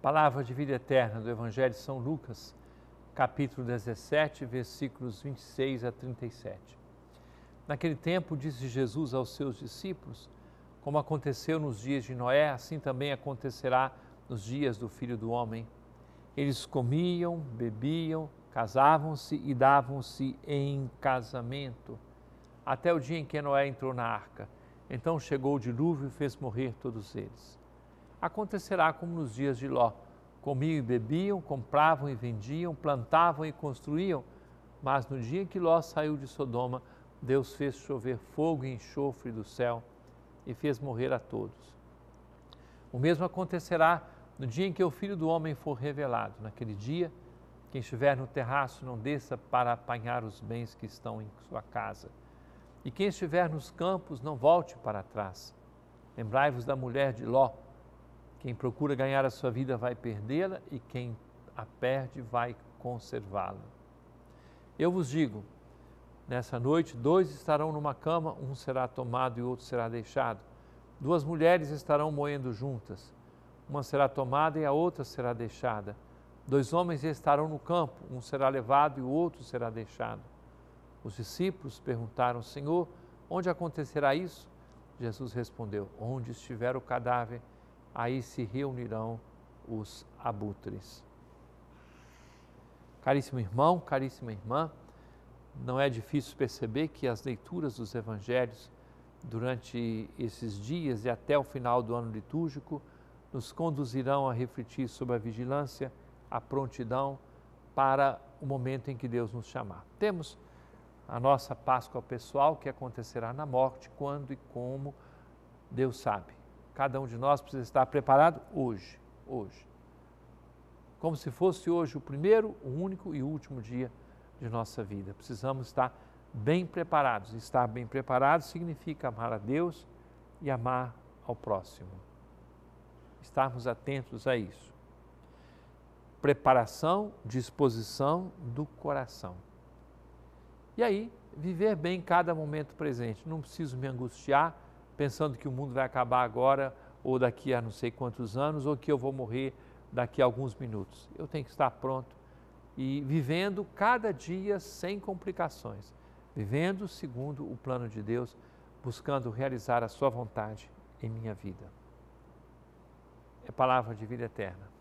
Palavra de vida eterna do Evangelho de São Lucas, capítulo 17, versículos 26 a 37. Naquele tempo, disse Jesus aos seus discípulos: Como aconteceu nos dias de Noé, assim também acontecerá nos dias do filho do homem. Eles comiam, bebiam, casavam-se e davam-se em casamento, até o dia em que Noé entrou na arca. Então chegou o dilúvio e fez morrer todos eles acontecerá como nos dias de Ló. Comiam e bebiam, compravam e vendiam, plantavam e construíam. Mas no dia em que Ló saiu de Sodoma, Deus fez chover fogo e enxofre do céu e fez morrer a todos. O mesmo acontecerá no dia em que o filho do homem for revelado. Naquele dia, quem estiver no terraço não desça para apanhar os bens que estão em sua casa. E quem estiver nos campos não volte para trás. Lembrai-vos da mulher de Ló quem procura ganhar a sua vida vai perdê-la e quem a perde vai conservá-la. Eu vos digo, nessa noite, dois estarão numa cama, um será tomado e outro será deixado. Duas mulheres estarão moendo juntas, uma será tomada e a outra será deixada. Dois homens estarão no campo, um será levado e o outro será deixado. Os discípulos perguntaram, Senhor, onde acontecerá isso? Jesus respondeu: Onde estiver o cadáver, aí se reunirão os abutres. Caríssimo irmão, caríssima irmã, não é difícil perceber que as leituras dos evangelhos durante esses dias e até o final do ano litúrgico nos conduzirão a refletir sobre a vigilância, a prontidão para o momento em que Deus nos chamar. Temos a nossa Páscoa pessoal que acontecerá na morte, quando e como Deus sabe. Cada um de nós precisa estar preparado hoje, hoje. Como se fosse hoje o primeiro, o único e último dia de nossa vida. Precisamos estar bem preparados. Estar bem preparado significa amar a Deus e amar ao próximo. Estarmos atentos a isso. Preparação, disposição do coração. E aí, viver bem cada momento presente. Não preciso me angustiar pensando que o mundo vai acabar agora ou daqui a não sei quantos anos ou que eu vou morrer daqui a alguns minutos. Eu tenho que estar pronto e vivendo cada dia sem complicações, vivendo segundo o plano de Deus, buscando realizar a sua vontade em minha vida. É palavra de vida eterna.